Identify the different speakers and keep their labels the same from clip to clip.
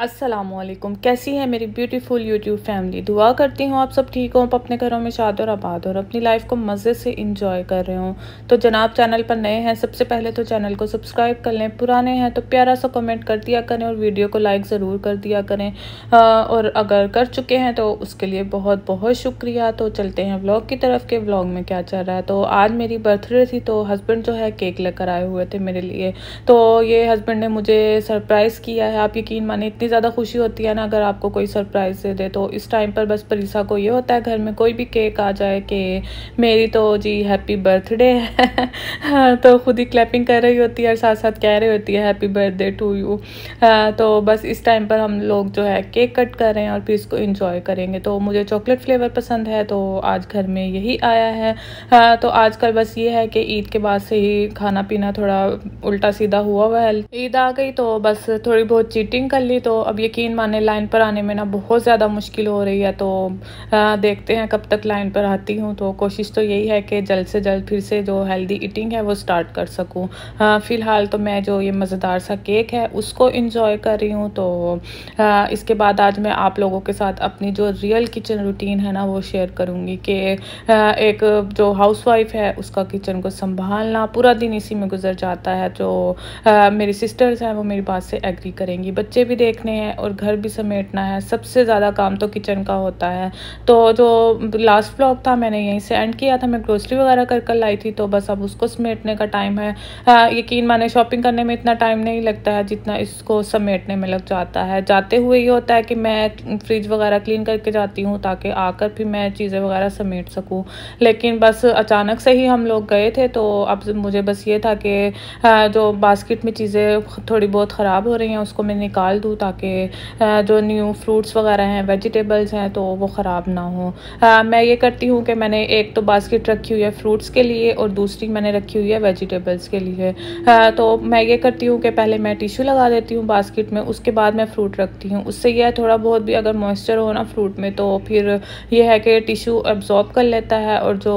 Speaker 1: असलम कैसी है मेरी ब्यूटीफुल यूट्यूब फैमिली दुआ करती हूँ आप सब ठीक हो आप अपने घरों में शाद और आबाद और अपनी लाइफ को मज़े से इंजॉय कर रहे हो तो जनाब चैनल पर नए हैं सबसे पहले तो चैनल को सब्सक्राइब कर लें पुराने हैं तो प्यारा सा कमेंट कर दिया करें और वीडियो को लाइक ज़रूर कर दिया करें आ, और अगर कर चुके हैं तो उसके लिए बहुत बहुत शुक्रिया तो चलते हैं व्लॉग की तरफ के ब्लॉग में क्या चल रहा है तो आज मेरी बर्थडे थी तो हस्बैंड जो है केक लेकर आए हुए थे मेरे लिए तो ये हस्बैंड ने मुझे सरप्राइज़ किया है आप यकीन माने इतनी इतनी ज़्यादा खुशी होती है ना अगर आपको कोई सरप्राइज़ दे दे तो इस टाइम पर बस परीसा को ये होता है घर में कोई भी केक आ जाए कि मेरी तो जी हैप्पी बर्थडे है तो खुद ही क्लैपिंग कर रही होती है और साथ साथ कह रही होती है हैप्पी बर्थडे टू यू तो बस इस टाइम पर हम लोग जो है केक कट कर रहे हैं और फिर इसको इंजॉय करेंगे तो मुझे चॉकलेट फ्लेवर पसंद है तो आज घर में यही आया है हाँ, तो आज बस ये है कि ईद के बाद से ही खाना पीना थोड़ा उल्टा सीधा हुआ हुआ है ईद आ गई तो बस थोड़ी बहुत चीटिंग कर ली तो तो अब यकीन माने लाइन पर आने में ना बहुत ज़्यादा मुश्किल हो रही है तो आ, देखते हैं कब तक लाइन पर आती हूँ तो कोशिश तो यही है कि जल्द से जल्द फिर से जो हेल्दी ईटिंग है वो स्टार्ट कर सकूँ फ़िलहाल तो मैं जो ये मज़ेदार सा केक है उसको इन्जॉय कर रही हूँ तो आ, इसके बाद आज मैं आप लोगों के साथ अपनी जो रियल किचन रूटीन है ना वो शेयर करूँगी कि एक जो वाइफ है उसका किचन को संभालना पूरा दिन इसी में गुजर जाता है जो आ, मेरी सिस्टर्स हैं वो मेरी बात से एग्री करेंगी बच्चे भी देख रखने हैं और घर भी समेटना है सबसे ज़्यादा काम तो किचन का होता है तो जो लास्ट ब्लॉग था मैंने यहीं से एंड किया था मैं ग्रोसरी वगैरह कर कर लाई थी तो बस अब उसको समेटने का टाइम है आ, हाँ, यकीन माने शॉपिंग करने में इतना टाइम नहीं लगता है जितना इसको समेटने में लग जाता है जाते हुए ये होता है कि मैं फ्रिज वगैरह क्लीन करके जाती हूँ ताकि आकर फिर मैं चीज़ें वगैरह समेट सकूँ लेकिन बस अचानक से ही हम लोग गए थे तो अब मुझे बस ये था कि हाँ, जो बास्केट में चीज़ें थोड़ी बहुत ख़राब हो रही हैं उसको मैं निकाल दूँ ताकि ताकि जो न्यू फ्रूट्स वगैरह हैं वेजिटेबल्स हैं तो वो ख़राब ना हो आ, मैं ये करती हूँ कि मैंने एक तो बास्केट रखी हुई है फ्रूट्स के लिए और दूसरी मैंने रखी हुई है वेजिटेबल्स के लिए आ, तो मैं ये करती हूँ कि पहले मैं टिशू लगा देती हूँ बास्केट में उसके बाद मैं फ्रूट रखती हूँ उससे यह है थोड़ा बहुत भी अगर मॉइस्चर हो ना फ्रूट में तो फिर यह है कि टिशू एब्जॉर्ब कर लेता है और जो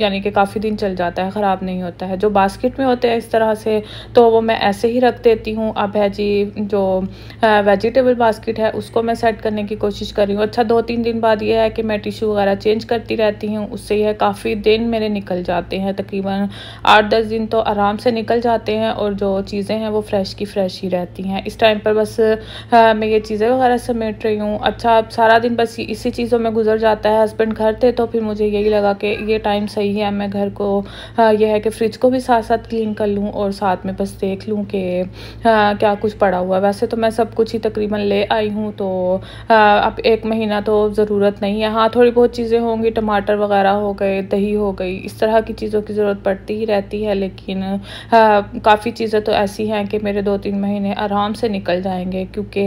Speaker 1: यानी कि काफ़ी दिन चल जाता है ख़राब नहीं होता है जो बास्केट में होते हैं इस तरह से तो वो मैं ऐसे ही रख देती हूँ अब है जी जो वेजिटेबल बास्केट है उसको मैं सेट करने की कोशिश कर रही हूँ अच्छा दो तीन दिन बाद ये है कि मैं टिशू वगैरह चेंज करती रहती हूँ उससे यह काफ़ी दिन मेरे निकल जाते हैं तकरीबन आठ दस दिन तो आराम से निकल जाते हैं और जो चीज़ें हैं वो फ्रेश की फ्रेश ही रहती हैं इस टाइम पर बस हाँ, मैं ये चीज़ें वगैरह समेट रही हूँ अच्छा अब सारा दिन बस इसी चीज़ों में गुजर जाता है हस्बैंड घर थे तो फिर मुझे यही लगा कि ये टाइम सही है मैं घर को हाँ, यह है कि फ्रिज को भी साथ साथ क्लीन कर लूँ और साथ में बस देख लूँ कि हाँ, क्या कुछ पड़ा हुआ वैसे तो मैं सब कुछ कुछ ही तकरीबन ले आई हूँ तो अब एक महीना तो ज़रूरत नहीं है हाँ थोड़ी बहुत चीज़ें होंगी टमाटर वगैरह हो गए दही हो गई इस तरह की चीज़ों की ज़रूरत पड़ती ही रहती है लेकिन काफ़ी चीज़ें तो ऐसी हैं कि मेरे दो तीन महीने आराम से निकल जाएंगे क्योंकि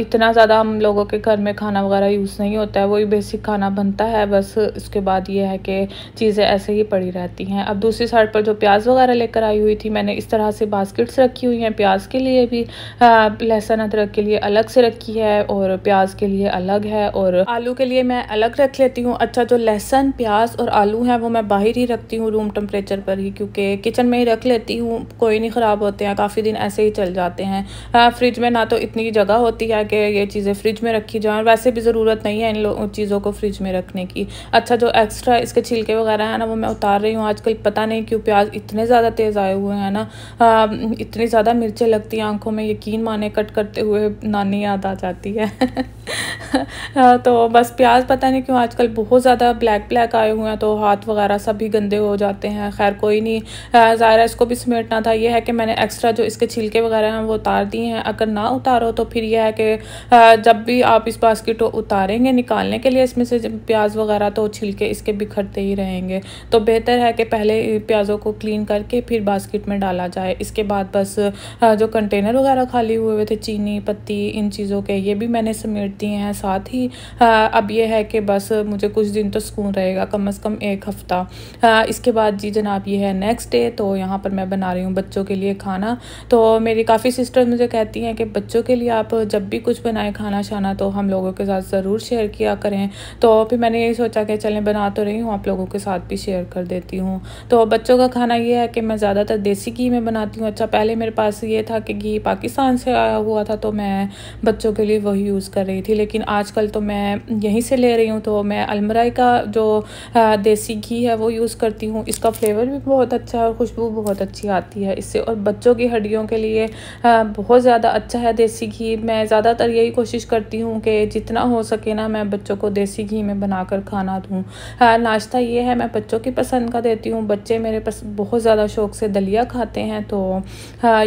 Speaker 1: इतना ज़्यादा हम लोगों के घर में खाना वगैरह यूज़ नहीं होता है वही बेसिक खाना बनता है बस इसके बाद ये है कि चीज़ें ऐसे ही पड़ी रहती हैं अब दूसरी साइड पर जो प्याज वगैरह लेकर आई हुई थी मैंने इस तरह से बास्केट्स रखी हुई हैं प्याज के लिए भी लहसुन अदरक के लिए अलग से रखी है और प्याज के लिए अलग है और आलू के लिए मैं अलग रख लेती हूँ अच्छा जो लहसन प्याज और आलू है वो मैं बाहर ही रखती हूँ रूम टेम्परेचर पर ही क्योंकि किचन में ही रख लेती हूँ कोई नहीं ख़राब होते हैं काफ़ी दिन ऐसे ही चल जाते हैं हाँ फ्रिज में ना तो इतनी जगह होती है कि ये चीज़ें फ्रिज में रखी जाएँ वैसे भी ज़रूरत नहीं है इन चीज़ों को फ्रिज में रखने की अच्छा जो एक्स्ट्रा इसके छिलके वगैरह है ना वो मैं उतार रही हूँ आजकल पता नहीं क्यों प्याज इतने ज़्यादा तेज़ आए हुए हैं ना हाँ, इतनी ज़्यादा मिर्चें लगती हैं आंखों में यकीन माने कट कट करते हुए नानी याद आ जाती है हाँ, तो बस प्याज पता नहीं क्यों आजकल बहुत ज़्यादा ब्लैक ब्लैक आए हुए हैं तो हाथ वगैरह सब भी गंदे हो जाते हैं खैर कोई नहीं हाँ, ज़ाहिर इसको भी समेटना था ये है कि मैंने एक्स्ट्रा जो इसके छिलके वगैरह हैं वो उतार दिए हैं अगर ना उतारो तो फिर यह है कि हाँ, जब भी आप इस बास्किट को उतारेंगे निकालने के लिए इसमें से प्याज वगैरह तो छिलके इसके बिखरते ही रहेंगे तो बेहतर है कि पहले प्याज़ों को क्लीन करके फिर बास्किट में डाला जाए इसके बाद बस जो कंटेनर वगैरह खाली हुए हुए थे चीनी दालचीनी पत्ती इन चीज़ों के ये भी मैंने समेट दिए हैं साथ ही आ, अब ये है कि बस मुझे कुछ दिन तो सुकून रहेगा कम अज़ कम एक हफ़्ता इसके बाद जी जनाब ये है नेक्स्ट डे तो यहाँ पर मैं बना रही हूँ बच्चों के लिए खाना तो मेरी काफ़ी सिस्टर मुझे कहती हैं कि बच्चों के लिए आप जब भी कुछ बनाएं खाना शाना तो हम लोगों के साथ ज़रूर शेयर किया करें तो फिर मैंने यही सोचा कि चलें बना तो रही हूँ आप लोगों के साथ भी शेयर कर देती हूँ तो बच्चों का खाना ये है कि मैं ज़्यादातर देसी घी में बनाती हूँ अच्छा पहले मेरे पास ये था कि घी पाकिस्तान से आया हुआ था था तो मैं बच्चों के लिए वही यूज़ कर रही थी लेकिन आजकल तो मैं यहीं से ले रही हूँ तो मैं अलमराई का जो देसी घी है वो यूज़ करती हूँ इसका फ्लेवर भी बहुत अच्छा है और खुशबू बहुत अच्छी आती है इससे और बच्चों की हड्डियों के लिए बहुत ज़्यादा अच्छा है देसी घी मैं ज़्यादातर यही कोशिश करती हूँ कि जितना हो सके ना मैं बच्चों को देसी घी में बनाकर खाना दूँ नाश्ता ये है मैं बच्चों की पसंद का देती हूँ बच्चे मेरे पास बहुत ज़्यादा शौक से दलिया खाते हैं तो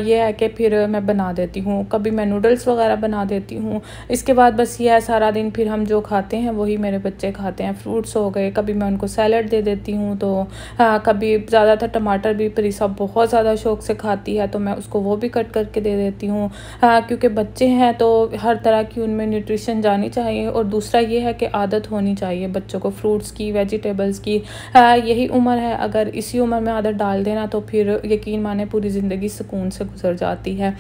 Speaker 1: ये है कि फिर मैं बना देती हूँ कभी मैं नूडल्स वगैरह बना देती हूँ इसके बाद बस यह सारा दिन फिर हम जो खाते हैं वही मेरे बच्चे खाते हैं फ्रूट्स हो गए कभी मैं उनको सैलड दे देती हूँ तो आ, हाँ, कभी ज़्यादातर टमाटर भी परिसा बहुत ज़्यादा शौक से खाती है तो मैं उसको वो भी कट करके दे देती हूँ हाँ, क्योंकि बच्चे हैं तो हर तरह की उनमें न्यूट्रिशन जानी चाहिए और दूसरा ये है कि आदत होनी चाहिए बच्चों को फ्रूट्स की वेजिटेबल्स की हाँ, यही उम्र है अगर इसी उम्र में आदत डाल देना तो फिर यकीन माने पूरी ज़िंदगी सुकून से गुजर जाती है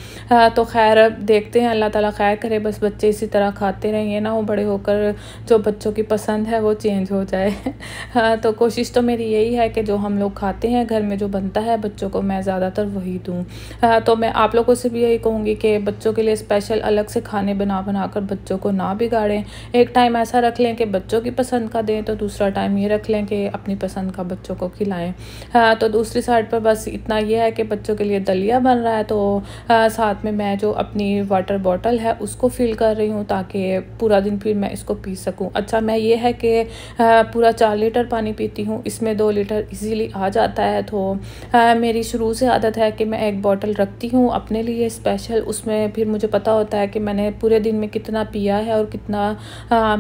Speaker 1: तो खैर देख देखते हैं अल्लाह ताला खैर करे बस बच्चे इसी तरह खाते रहें ये ना हो बड़े होकर जो बच्चों की पसंद है वो चेंज हो जाए हाँ तो कोशिश तो मेरी यही है कि जो हम लोग खाते हैं घर में जो बनता है बच्चों को मैं ज़्यादातर वही दूँ हाँ तो मैं आप लोगों से भी यही कहूँगी कि बच्चों के लिए स्पेशल अलग से खाने बना बना कर बच्चों को ना बिगाड़ें एक टाइम ऐसा रख लें कि बच्चों की पसंद का दें तो दूसरा टाइम ये रख लें कि अपनी पसंद का बच्चों को खिलाएँ हाँ तो दूसरी साइड पर बस इतना ये है कि बच्चों के लिए दलिया बन रहा है तो आ, हाँ, साथ में मैं जो अपनी वाटर बॉटल है उसको फिल कर रही हूँ ताकि पूरा दिन फिर मैं इसको पी सकूँ अच्छा मैं ये है कि पूरा चार लीटर पानी पीती हूँ इसमें दो लीटर इजीली आ जाता है तो मेरी शुरू से आदत है कि मैं एक बॉटल रखती हूँ अपने लिए स्पेशल उसमें फिर मुझे पता होता है कि मैंने पूरे दिन में कितना पिया है और कितना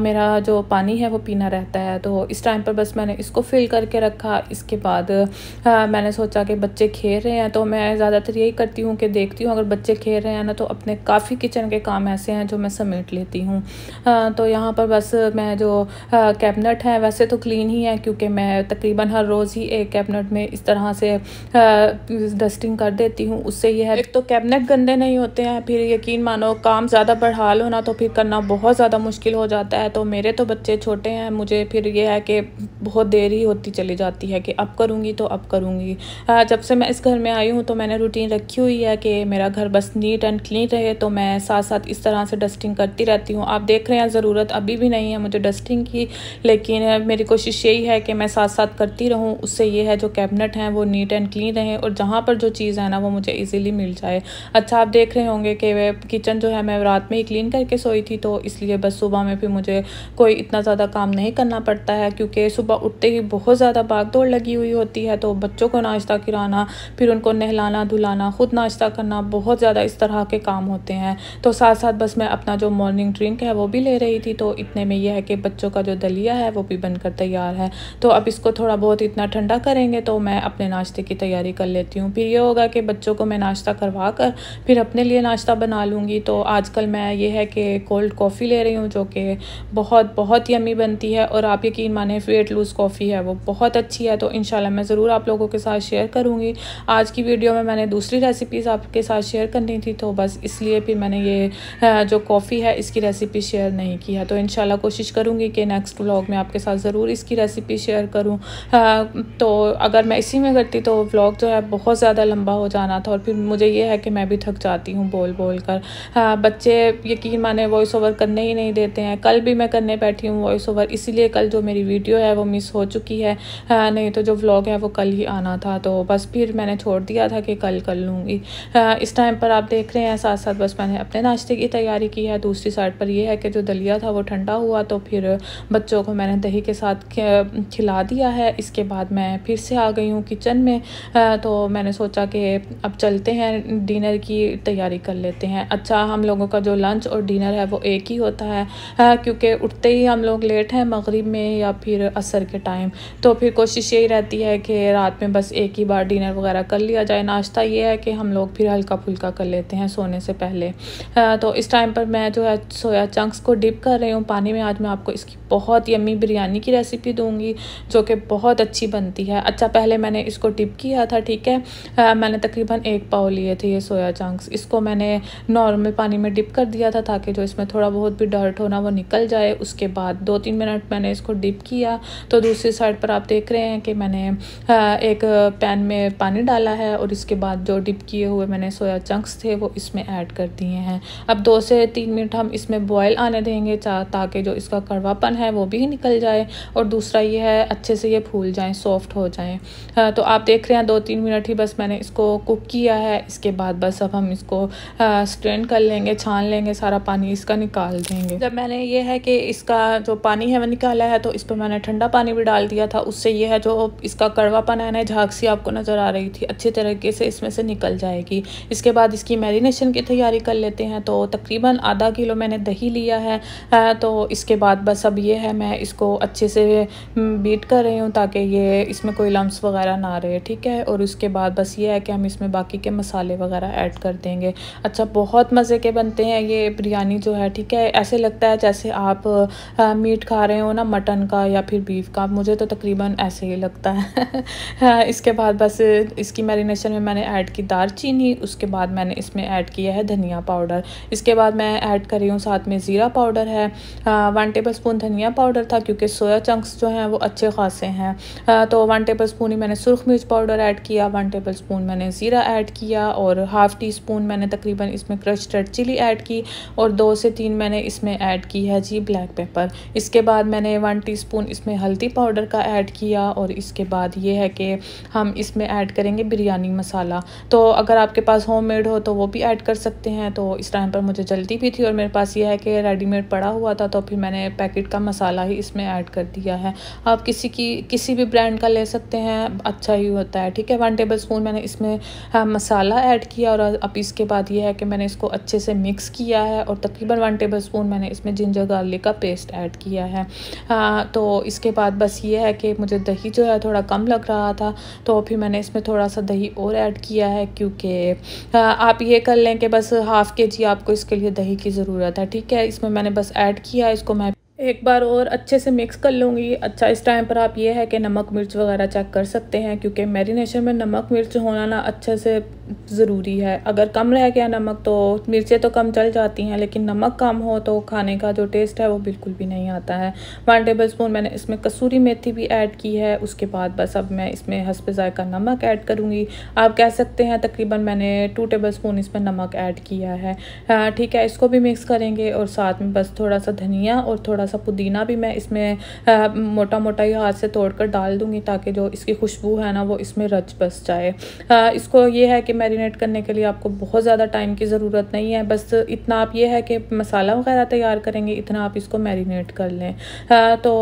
Speaker 1: मेरा जो पानी है वो पीना रहता है तो इस टाइम पर बस मैंने इसको फिल करके रखा इसके बाद मैंने सोचा कि बच्चे खेल रहे हैं तो मैं ज़्यादातर यही करती हूँ कि देखती हूँ अगर बच्चे खेल रहे हैं ना तो अपने का काफ़ी किचन के काम ऐसे हैं जो मैं समेट लेती हूँ तो यहाँ पर बस मैं जो कैबिनेट है वैसे तो क्लीन ही है क्योंकि मैं तकरीबन हर रोज़ ही एक कैबिनेट में इस तरह से डस्टिंग कर देती हूँ उससे यह है एक तो कैबिनेट गंदे नहीं होते हैं फिर यकीन मानो काम ज़्यादा बढ़हाल होना तो फिर करना बहुत ज़्यादा मुश्किल हो जाता है तो मेरे तो बच्चे छोटे हैं मुझे फिर यह है कि बहुत देर ही होती चली जाती है कि अब करूँगी तो अब करूँगी जब से मैं इस घर में आई हूँ तो मैंने रूटीन रखी हुई है कि मेरा घर बस नीट एंड क्लीन रहे तो तो मैं साथ साथ इस तरह से डस्टिंग करती रहती हूँ आप देख रहे हैं ज़रूरत अभी भी नहीं है मुझे डस्टिंग की लेकिन मेरी कोशिश यही है कि मैं साथ साथ करती रहूँ उससे ये है जो कैबिनेट हैं वो नीट एंड क्लीन रहे और जहाँ पर जो चीज़ है ना वो मुझे ईजिली मिल जाए अच्छा आप देख रहे होंगे कि किचन जो है मैं रात में ही क्लीन करके सोई थी तो इसलिए बस सुबह में फिर मुझे कोई इतना ज़्यादा काम नहीं करना पड़ता है क्योंकि सुबह उठते ही बहुत ज़्यादा भाग दौड़ लगी हुई होती है तो बच्चों को नाश्ता कराना फिर उनको नहलाना धुलाना खुद नाश्ता करना बहुत ज़्यादा इस तरह के काम होते हैं हैं तो साथ साथ बस मैं अपना जो मॉर्निंग ड्रिंक है वो भी ले रही थी तो इतने में यह है कि बच्चों का जो दलिया है वो भी बनकर तैयार है तो अब इसको थोड़ा बहुत इतना ठंडा करेंगे तो मैं अपने नाश्ते की तैयारी कर लेती हूँ फिर ये होगा कि बच्चों को मैं नाश्ता करवा कर फिर अपने लिए नाश्ता बना लूँगी तो आजकल मैं ये है कि कोल्ड कॉफ़ी ले रही हूँ जो कि बहुत बहुत यमी बनती है और आप यकीन माने वेट लूज़ कॉफ़ी है वो बहुत अच्छी है तो इन मैं ज़रूर आप लोगों के साथ शेयर करूँगी आज की वीडियो में मैंने दूसरी रेसिपीज़ आपके साथ शेयर करनी थी तो बस इसलिए रेसिपी मैंने ये जो कॉफ़ी है इसकी रेसिपी शेयर नहीं की है तो इन कोशिश करूँगी कि नेक्स्ट व्लॉग में आपके साथ ज़रूर इसकी रेसिपी शेयर करूँ तो अगर मैं इसी में करती तो व्लॉग जो है बहुत ज़्यादा लंबा हो जाना था और फिर मुझे ये है कि मैं भी थक जाती हूँ बोल बोल कर आ, बच्चे यकीन माने वॉइस ओवर करने ही नहीं देते हैं कल भी मैं करने बैठी हूँ वॉइस ओवर इसीलिए कल जो मेरी वीडियो है वो मिस हो चुकी है आ, नहीं तो जो व्लॉग है वो कल ही आना था तो बस फिर मैंने छोड़ दिया था कि कल कर लूँगी इस टाइम पर आप देख रहे हैं साथ साथ बस मैंने अपने नाश्ते की तैयारी की है दूसरी साइड पर यह है कि जो दलिया था वो ठंडा हुआ तो फिर बच्चों को मैंने दही के साथ खिला दिया है इसके बाद मैं फिर से आ गई हूँ किचन में तो मैंने सोचा कि अब चलते हैं डिनर की तैयारी कर लेते हैं अच्छा हम लोगों का जो लंच और डिनर है वो एक ही होता है क्योंकि उठते ही हम लोग लेट हैं मगरब में या फिर असर के टाइम तो फिर कोशिश यही रहती है कि रात में बस एक ही बार डिनर वगैरह कर लिया जाए नाश्ता ये है कि हम लोग फिर हल्का फुल्का कर लेते हैं सोने से पहले लिए हाँ, तो इस टाइम पर मैं जो है सोया चंक्स को डिप कर रही हूँ पानी में आज मैं आपको इसकी बहुत यम्मी बिरयानी की रेसिपी दूँगी जो कि बहुत अच्छी बनती है अच्छा पहले मैंने इसको डिप किया था ठीक है आ, हाँ, मैंने तकरीबन एक पाव लिए थे ये सोया चंक्स इसको मैंने नॉर्मल पानी में डिप कर दिया था ताकि जो इसमें थोड़ा बहुत भी डर्ट होना वो निकल जाए उसके बाद दो तीन मिनट मैंने इसको डिप किया तो दूसरी साइड पर आप देख रहे हैं कि मैंने हाँ, एक पैन में पानी डाला है और इसके बाद जो डिप किए हुए मैंने सोया चंक्स थे वो इसमें ऐड कर दिए हैं अब दो से तीन मिनट हम इसमें बॉयल आने देंगे ताकि जो इसका कड़वापन है वो भी निकल जाए और दूसरा ये है अच्छे से ये फूल जाएँ सॉफ्ट हो जाएँ हाँ, तो आप देख रहे हैं दो तीन मिनट ही बस मैंने इसको कुक किया है इसके बाद बस अब हम इसको स्ट्रेन हाँ, कर लेंगे छान लेंगे सारा पानी इसका निकाल देंगे जब मैंने ये है कि इसका जो पानी है वो निकाला है तो इस पर मैंने ठंडा पानी भी डाल दिया था उससे ये है जो इसका कड़वापन है ना सी आपको नज़र आ रही थी अच्छे तरीके से इसमें से निकल जाएगी इसके बाद इसकी मैरिनेशन की तैयारी कर लेते हैं तो तकरीबन आधा किलो मैंने दही लिया है तो इसके बाद बस अब ये है मैं इसको अच्छे से हम्म, बीट कर रही हूँ ताकि ये इसमें कोई लम्स वगैरह ना रहे ठीक है और उसके बाद बस ये है कि हम इसमें बाकी के मसाले वगैरह ऐड कर देंगे अच्छा बहुत मज़े के बनते हैं ये बिरयानी जो है ठीक है ऐसे लगता है जैसे आप मीट खा रहे हो ना मटन का या फिर बीफ का मुझे तो तकरीबन ऐसे ही लगता है इसके बाद बस इसकी मैरिनेशन में मैंने ऐड की दार उसके बाद मैंने इसमें ऐड किया है धनिया धनिया पाउडर इसके बाद मैं ऐड कर रही हूँ साथ में ज़ीरा पाउडर है वन टेबल स्पून धनिया पाउडर था क्योंकि सोया चंक्स जो हैं वो अच्छे खासे हैं तो वन टेबल स्पून ही मैंने सुरख मिर्च पाउडर ऐड किया वन टेबल स्पून मैंने ज़ीरा ऐड किया और हाफ़ टी स्पून मैंने तकरीबन इसमें क्रश रेड चिली ऐड की और दो से तीन मैंने इसमें ऐड की है जी ब्लैक पेपर इसके बाद मैंने वन टी इसमें हल्दी पाउडर का ऐड किया और इसके बाद ये है कि हम इसमें ऐड करेंगे बिरयानी मसाला तो अगर आपके पास होम हो तो वो भी ऐड कर सकते हैं हैं तो इस टाइम पर मुझे जल्दी भी थी और मेरे पास ये है कि रेडीमेड पड़ा हुआ था तो फिर मैंने पैकेट का मसाला ही इसमें ऐड कर दिया है आप किसी की किसी भी ब्रांड का ले सकते हैं अच्छा ही होता है ठीक है वन टेबल स्पून मैंने इसमें हाँ, मसाला ऐड किया और अब इसके बाद ये है कि मैंने इसको अच्छे से मिक्स किया है और तकरीबन वन टेबल स्पून मैंने इसमें जिंजर गार्लिक का पेस्ट ऐड किया है हाँ, तो इसके बाद बस ये है कि मुझे दही जो है थोड़ा कम लग रहा था तो फिर मैंने इसमें थोड़ा सा दही और ऐड किया है क्योंकि हाँ, आप ये कर लें कि बस हाफ़ के जी आपको इसके लिए दही की ज़रूरत है ठीक है इसमें मैंने बस ऐड किया इसको मैं एक बार और अच्छे से मिक्स कर लूँगी अच्छा इस टाइम पर आप ये है कि नमक मिर्च वगैरह चेक कर सकते हैं क्योंकि मैरिनेशन में नमक मिर्च होना ना अच्छे से ज़रूरी है अगर कम रह गया नमक तो मिर्चें तो कम चल जाती हैं लेकिन नमक कम हो तो खाने का जो टेस्ट है वो बिल्कुल भी नहीं आता है वन टेबल स्पून मैंने इसमें कसूरी मेथी भी ऐड की है उसके बाद बस अब मैं इसमें हंसपे ज़ायका नमक ऐड करूँगी आप कह सकते हैं तकरीबन मैंने टू टेबल स्पून इसमें नमक ऐड किया है हाँ, ठीक है इसको भी मिक्स करेंगे और साथ में बस थोड़ा सा धनिया और थोड़ा सा पुदीना भी मैं इसमें आ, मोटा मोटा ही हाथ से तोड़ कर डाल दूँगी ताकि जो इसकी खुशबू है ना वो इसमें रच बस जाए आ, इसको ये है कि मैरिनेट करने के लिए आपको बहुत ज़्यादा टाइम की ज़रूरत नहीं है बस इतना आप ये है कि मसाला वगैरह तैयार करेंगे इतना आप इसको मैरिनेट कर लें आ, तो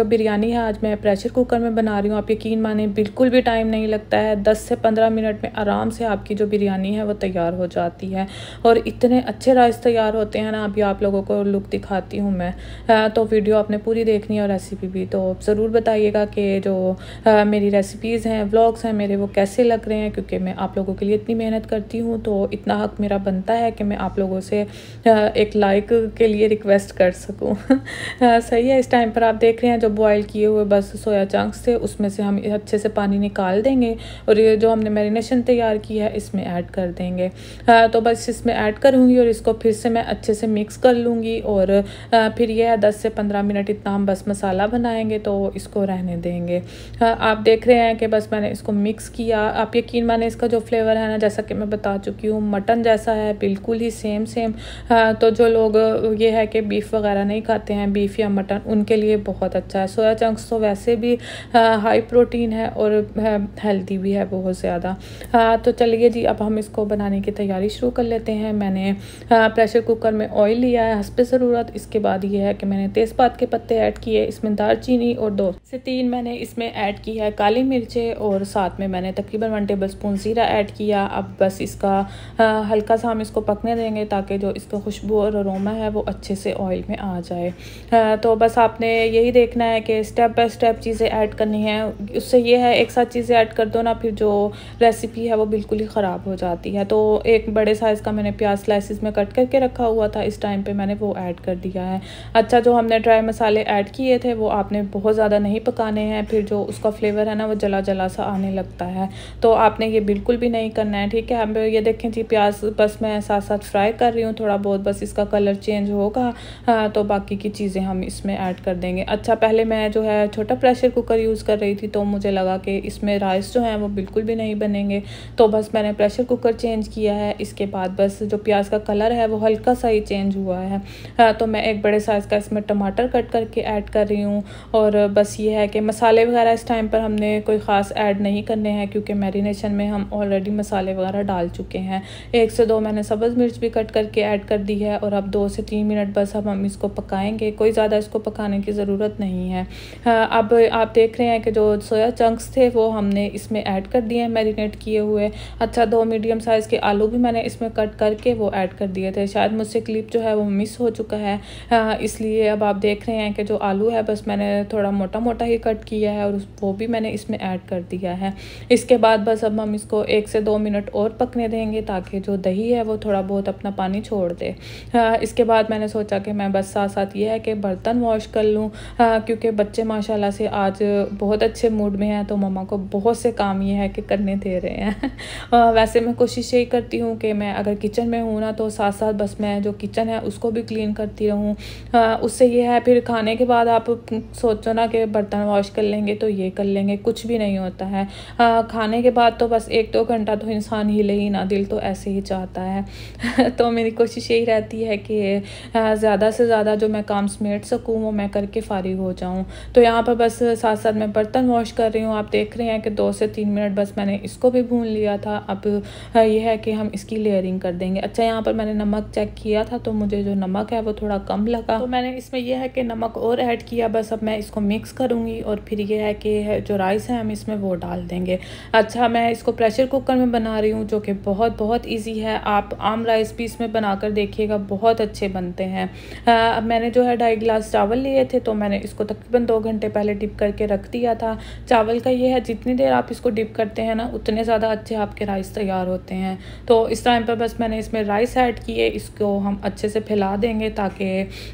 Speaker 1: जो बिरयानी है आज मैं प्रेशर कुकर में बना रही हूँ आप यकीन माने बिल्कुल भी टाइम नहीं लगता है दस से पंद्रह मिनट में आराम से आपकी जो बिरयानी है वो तैयार हो जाती है और इतने अच्छे राइस तैयार होते हैं ना अभी आप लोगों को लुक दिखाती हूँ मैं या तो वीडियो आपने पूरी देखनी है और रेसिपी भी तो ज़रूर बताइएगा कि जो आ, मेरी रेसिपीज़ हैं व्लॉग्स हैं मेरे वो कैसे लग रहे हैं क्योंकि मैं आप लोगों के लिए इतनी मेहनत करती हूँ तो इतना हक मेरा बनता है कि मैं आप लोगों से एक लाइक के लिए रिक्वेस्ट कर सकूँ सही है इस टाइम पर आप देख रहे हैं जो बॉयल किए हुए बस सोया चंक्स थे उसमें से हम अच्छे से पानी निकाल देंगे और ये जो हमने मैरिनेशन तैयार की है इसमें ऐड कर देंगे तो बस इसमें ऐड करूँगी और इसको फिर से मैं अच्छे से मिक्स कर लूँगी और फिर यह है दस 10 से 15 मिनट इतना हम बस मसाला बनाएंगे तो इसको रहने देंगे हाँ, आप देख रहे हैं कि बस मैंने इसको मिक्स किया आप यकीन माने इसका जो फ्लेवर है ना जैसा कि मैं बता चुकी हूँ मटन जैसा है बिल्कुल ही सेम सेम हाँ, तो जो लोग ये है कि बीफ वगैरह नहीं खाते हैं बीफ या मटन उनके लिए बहुत अच्छा है सोया चंक्स तो वैसे भी हाई प्रोटीन है और हेल्दी हाँ, भी है बहुत ज़्यादा तो चलिए जी अब हम इसको बनाने की तैयारी शुरू कर लेते हैं मैंने प्रेशर कुकर में ऑयल लिया है हंस ज़रूरत इसके बाद ये है कि मैंने हैं तेज़पात के पत्ते ऐड किए इसमें दालचीनी और दो से तीन मैंने इसमें ऐड की है काली मिर्चें और साथ में मैंने तकरीबन वन टेबल स्पून ज़ीरा ऐड किया अब बस इसका हल्का सा हम इसको पकने देंगे ताकि जो इसका खुशबू और अरोमा है वो अच्छे से ऑयल में आ जाए तो बस आपने यही देखना है कि स्टेप बाई स्टेप चीज़ें ऐड करनी है उससे यह है एक साथ चीज़ें ऐड कर दो ना फिर जो रेसिपी है वो बिल्कुल ही ख़राब हो जाती है तो एक बड़े साइज़ का मैंने प्याज स्लाइसिस में कट करके रखा हुआ था इस टाइम पर मैंने वो ऐड कर दिया है अच्छा जो हमने ड्राई मसाले ऐड किए थे वो आपने बहुत ज़्यादा नहीं पकाने हैं फिर जो उसका फ्लेवर है ना वो जला जला सा आने लगता है तो आपने ये बिल्कुल भी नहीं करना है ठीक है हम ये देखें जी प्याज बस मैं साथ साथ फ्राई कर रही हूँ थोड़ा बहुत बस इसका कलर चेंज होगा हाँ, तो बाकी की चीज़ें हम इसमें ऐड कर देंगे अच्छा पहले मैं जो है छोटा प्रेशर कुकर यूज़ कर रही थी तो मुझे लगा कि इसमें राइस जो है वो बिल्कुल भी नहीं बनेंगे तो बस मैंने प्रेशर कुकर चेंज किया है इसके बाद बस जो प्याज का कलर है वो हल्का सा ही चेंज हुआ है हाँ, तो मैं एक बड़े साइज़ का इसमें टमाटर कट करके ऐड कर रही हूँ और बस ये है कि मसाले वगैरह इस टाइम पर हमने कोई ख़ास ऐड नहीं करने हैं क्योंकि मैरिनेशन में हम ऑलरेडी मसाले वगैरह डाल चुके हैं एक से दो मैंने सब्ज़ मिर्च भी कट करके ऐड कर दी है और अब दो से तीन मिनट बस अब हम इसको पकाएँगे कोई ज़्यादा इसको पकाने की ज़रूरत नहीं है हाँ, अब आप देख रहे हैं कि जो सोया चंक्स थे वो हमने इसमें ऐड कर दिए हैं मैरिनेट किए हुए अच्छा दो मीडियम साइज़ के आलू भी मैंने इसमें कट करके वो ऐड कर दिए थे शायद मुझसे क्लिप जो है वो मिस हो चुका है हाँ, इसलिए ये अब आप देख रहे हैं कि जो आलू है बस मैंने थोड़ा मोटा मोटा ही कट किया है और वो भी मैंने इसमें ऐड कर दिया है इसके बाद बस अब हम इसको एक से दो मिनट और पकने देंगे ताकि जो दही है वो थोड़ा बहुत अपना पानी छोड़ दे इसके बाद मैंने सोचा कि मैं बस साथ साथ ये है कि बर्तन वॉश कर लूँ क्योंकि बच्चे माशाला से आज बहुत अच्छे मूड में हैं तो ममा को बहुत से काम ये है कि करने दे रहे हैं वैसे मैं कोशिश यही करती हूँ कि मैं अगर किचन में हूँ ना तो साथ साथ बस मैं जो किचन है उसको भी क्लीन करती रहूँ उस उससे ये है फिर खाने के बाद आप सोचो ना कि बर्तन वॉश कर लेंगे तो ये कर लेंगे कुछ भी नहीं होता है आ, खाने के बाद तो बस एक दो तो घंटा तो इंसान हिले ही ना दिल तो ऐसे ही चाहता है तो मेरी कोशिश यही रहती है कि ज़्यादा से ज़्यादा जो मैं काम समेट सकूँ वो मैं करके फारिग हो जाऊँ तो यहाँ पर बस साथ साथ मैं बर्तन वॉश कर रही हूँ आप देख रहे हैं कि दो से तीन मिनट बस मैंने इसको भी भून लिया था अब यह है कि हम इसकी लेयरिंग कर देंगे अच्छा यहाँ पर मैंने नमक चेक किया था तो मुझे जो नमक है वो थोड़ा कम लगा तो मैंने इस इसमें यह है कि नमक और ऐड किया बस अब मैं इसको मिक्स करूँगी और फिर यह है कि जो राइस है हम इसमें वो डाल देंगे अच्छा मैं इसको प्रेशर कुकर में बना रही हूँ जो कि बहुत बहुत ईजी है आप आम राइस भी इसमें बना कर देखिएगा बहुत अच्छे बनते हैं अब मैंने जो है ढाई गिलास चावल लिए थे तो मैंने इसको तकरीबन दो घंटे पहले डिप करके रख दिया था चावल का यह है जितनी देर आप इसको डिप करते हैं ना उतने ज़्यादा अच्छे आपके राइस तैयार होते हैं तो इस टाइम पर बस मैंने इसमें राइस ऐड किए इसको हम अच्छे से फैला देंगे ताकि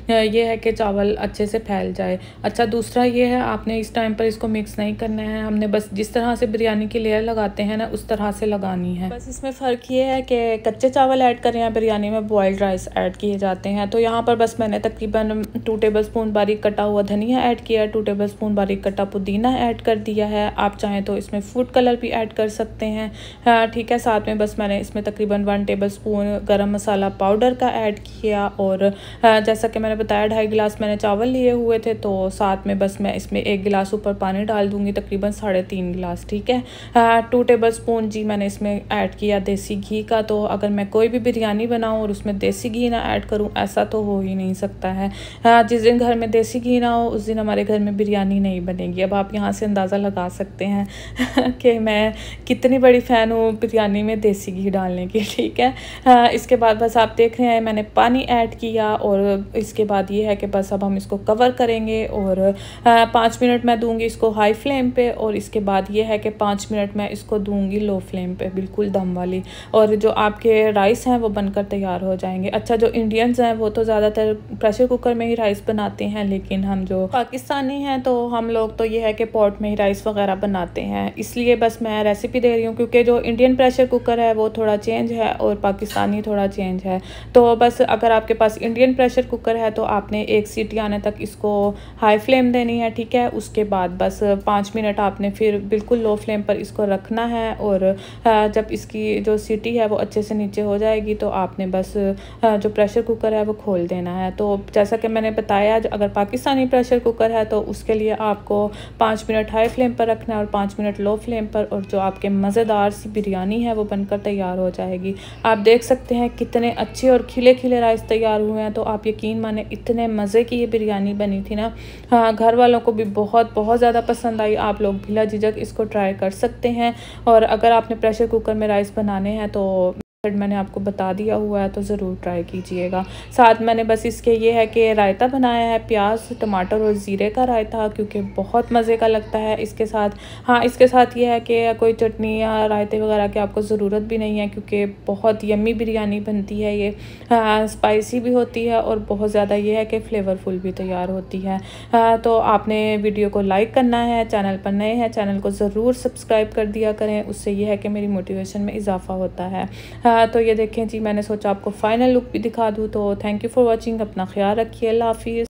Speaker 1: ये है के चावल अच्छे से फैल जाए अच्छा दूसरा ये है आपने इस टाइम पर इसको मिक्स नहीं करना है हमने बस जिस तरह से बिरयानी की लेयर लगाते हैं ना उस तरह से लगानी है बस इसमें फ़र्क ये है कि कच्चे चावल ऐड रहे हैं बिरयानी में बॉयल्ड राइस ऐड किए जाते हैं तो यहाँ पर बस मैंने तकरीबन टू टेबल स्पून बारीक कटा हुआ धनिया ऐड किया है टू टेबल स्पून बारीक कटा पुदीना ऐड कर दिया है आप चाहें तो इसमें फूड कलर भी ऐड कर सकते हैं हाँ, ठीक है साथ में बस मैंने इसमें तकरीबन वन टेबल स्पून गर्म मसाला पाउडर का ऐड किया और हाँ, जैसा कि मैंने बताया ढाई गिलास मैंने चावल लिए हुए थे तो साथ में बस मैं इसमें एक गिलास ऊपर पानी डाल दूंगी तकरीबन साढ़े तीन गिलास ठीक है टू टेबल स्पून जी मैंने इसमें ऐड किया देसी घी का तो अगर मैं कोई भी बिरयानी बनाऊँ और उसमें देसी घी ना ऐड करूँ ऐसा तो हो ही नहीं सकता है हाँ, जिस दिन घर में देसी घी ना हो उस दिन हमारे घर में बिरयानी नहीं बनेगी अब आप यहाँ से अंदाज़ा लगा सकते हैं कि मैं कितनी बड़ी फ़ैन हूँ बिरयानी में देसी घी डालने की ठीक है हाँ, इसके बाद बस आप देख रहे हैं मैंने पानी ऐड किया और इसके बाद ये है के बस अब हम इसको कवर करेंगे और पाँच मिनट मैं दूंगी इसको हाई फ्लेम पे और इसके बाद ये है कि पाँच मिनट मैं इसको दूंगी लो फ्लेम पे बिल्कुल दम वाली और जो आपके राइस हैं वो बनकर तैयार हो जाएंगे अच्छा जो इंडियंस हैं वो तो ज़्यादातर प्रेशर कुकर में ही राइस बनाते हैं लेकिन हम जो पाकिस्तानी हैं तो हम लोग तो ये है कि पॉट में ही राइस वगैरह बनाते हैं इसलिए बस मैं रेसिपी दे रही हूँ क्योंकि जो इंडियन प्रेशर कुकर है वो थोड़ा चेंज है और पाकिस्तानी थोड़ा चेंज है तो बस अगर आपके पास इंडियन प्रेशर कुकर है तो आपने एक सीटी आने तक इसको हाई फ्लेम देनी है ठीक है उसके बाद बस पाँच मिनट आपने फिर बिल्कुल लो फ्लेम पर इसको रखना है और हाँ, जब इसकी जो सीटी है वो अच्छे से नीचे हो जाएगी तो आपने बस हाँ, जो प्रेशर कुकर है वो खोल देना है तो जैसा कि मैंने बताया अगर पाकिस्तानी प्रेशर कुकर है तो उसके लिए आपको पाँच मिनट हाई फ्लेम पर रखना है और पाँच मिनट लो फ्लेम पर और जो आपके मज़ेदार सी बिरयानी है वो बनकर तैयार हो जाएगी आप देख सकते हैं कितने अच्छे और खिले खिले राइस तैयार हुए हैं तो आप यकीन माने इतने मज़े की ये बिरयानी बनी थी ना हाँ घर वालों को भी बहुत बहुत ज़्यादा पसंद आई आप लोग भिला झिझक इसको ट्राई कर सकते हैं और अगर आपने प्रेशर कुकर में राइस बनाने हैं तो मेथड मैंने आपको बता दिया हुआ है तो ज़रूर ट्राई कीजिएगा साथ मैंने बस इसके ये है कि रायता बनाया है प्याज टमाटर और ज़ीरे का रायता क्योंकि बहुत मज़े का लगता है इसके साथ हाँ इसके साथ ये है कि कोई चटनी या रायते वगैरह की आपको ज़रूरत भी नहीं है क्योंकि बहुत यम्मी बिरयानी बनती है ये स्पाइसी हाँ, भी होती है और बहुत ज़्यादा ये है कि फ्लेवरफुल भी तैयार होती है आ, हाँ, तो आपने वीडियो को लाइक करना है चैनल पर नए हैं चैनल को ज़रूर सब्सक्राइब कर दिया करें उससे यह है कि मेरी मोटिवेशन में इजाफ़ा होता है हाँ, था तो ये देखें जी मैंने सोचा आपको फ़ाइनल लुक भी दिखा दूँ तो थैंक यू फॉर वॉचिंग अपना ख्याल रखिए अल्लाह हाफिज़